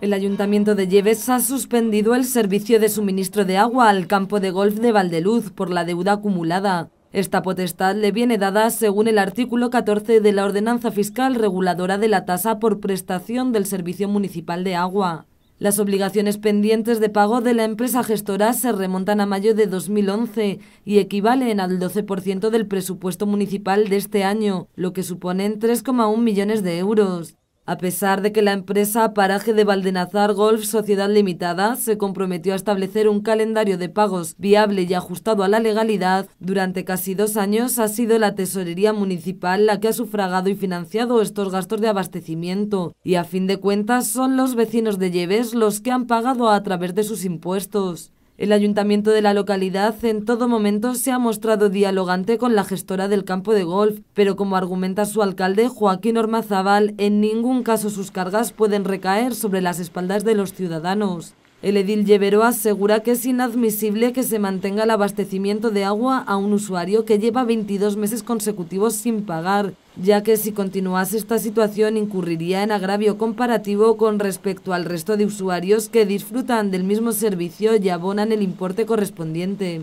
El Ayuntamiento de Lleves ha suspendido el servicio de suministro de agua al campo de golf de Valdeluz por la deuda acumulada. Esta potestad le viene dada según el artículo 14 de la Ordenanza Fiscal reguladora de la tasa por prestación del Servicio Municipal de Agua. Las obligaciones pendientes de pago de la empresa gestora se remontan a mayo de 2011 y equivalen al 12% del presupuesto municipal de este año, lo que suponen 3,1 millones de euros. A pesar de que la empresa Paraje de Valdenazar Golf Sociedad Limitada se comprometió a establecer un calendario de pagos viable y ajustado a la legalidad, durante casi dos años ha sido la Tesorería Municipal la que ha sufragado y financiado estos gastos de abastecimiento, y a fin de cuentas son los vecinos de Lleves los que han pagado a través de sus impuestos. El ayuntamiento de la localidad en todo momento se ha mostrado dialogante con la gestora del campo de golf, pero como argumenta su alcalde Joaquín Ormazábal, en ningún caso sus cargas pueden recaer sobre las espaldas de los ciudadanos. El edil Llevero asegura que es inadmisible que se mantenga el abastecimiento de agua a un usuario que lleva 22 meses consecutivos sin pagar, ya que si continuase esta situación incurriría en agravio comparativo con respecto al resto de usuarios que disfrutan del mismo servicio y abonan el importe correspondiente.